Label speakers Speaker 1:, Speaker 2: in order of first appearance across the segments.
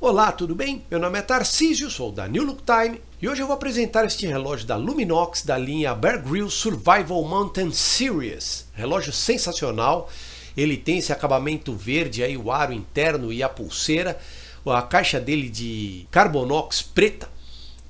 Speaker 1: Olá, tudo bem? Meu nome é Tarcísio, sou da New Look Time e hoje eu vou apresentar este relógio da Luminox da linha Bear Grylls Survival Mountain Series. Relógio sensacional, ele tem esse acabamento verde aí, o aro interno e a pulseira, a caixa dele de carbonox preta,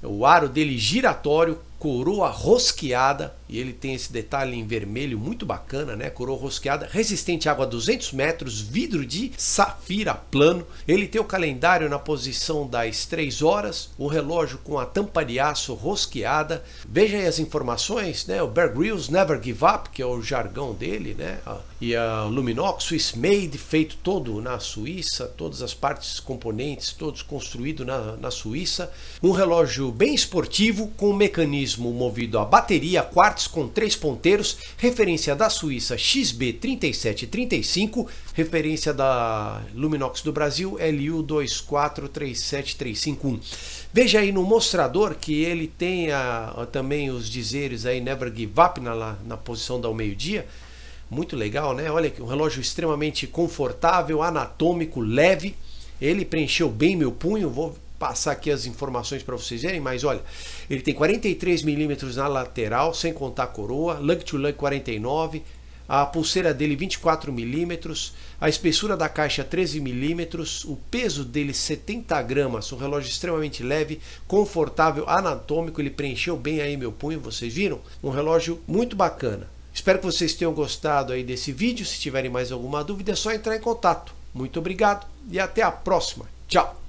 Speaker 1: o aro dele giratório, coroa rosqueada, e ele tem esse detalhe em vermelho muito bacana, né? Coroa rosqueada, resistente à água 200 metros, vidro de safira plano. Ele tem o calendário na posição das 3 horas, o relógio com a tampa de aço rosqueada. Veja aí as informações, né? O Bear Grylls Never Give Up, que é o jargão dele, né? Ah, e a Luminox Swiss Made, feito todo na Suíça, todas as partes componentes, todos construído na, na Suíça. Um relógio bem esportivo com um mecanismo mecanismo movido a bateria quartz com três ponteiros, referência da Suíça XB3735, referência da Luminox do Brasil LU2437351. Veja aí no mostrador que ele tem a, a, também os dizeres aí Never Give Up na, na posição do meio-dia. Muito legal, né? Olha que um relógio extremamente confortável, anatômico, leve. Ele preencheu bem meu punho, vou passar aqui as informações para vocês verem, mas olha, ele tem 43 milímetros na lateral, sem contar a coroa, lug to lug 49, a pulseira dele 24 milímetros, a espessura da caixa 13 milímetros, o peso dele 70 gramas, um relógio extremamente leve, confortável, anatômico, ele preencheu bem aí meu punho, vocês viram? Um relógio muito bacana. Espero que vocês tenham gostado aí desse vídeo, se tiverem mais alguma dúvida é só entrar em contato. Muito obrigado e até a próxima. Tchau!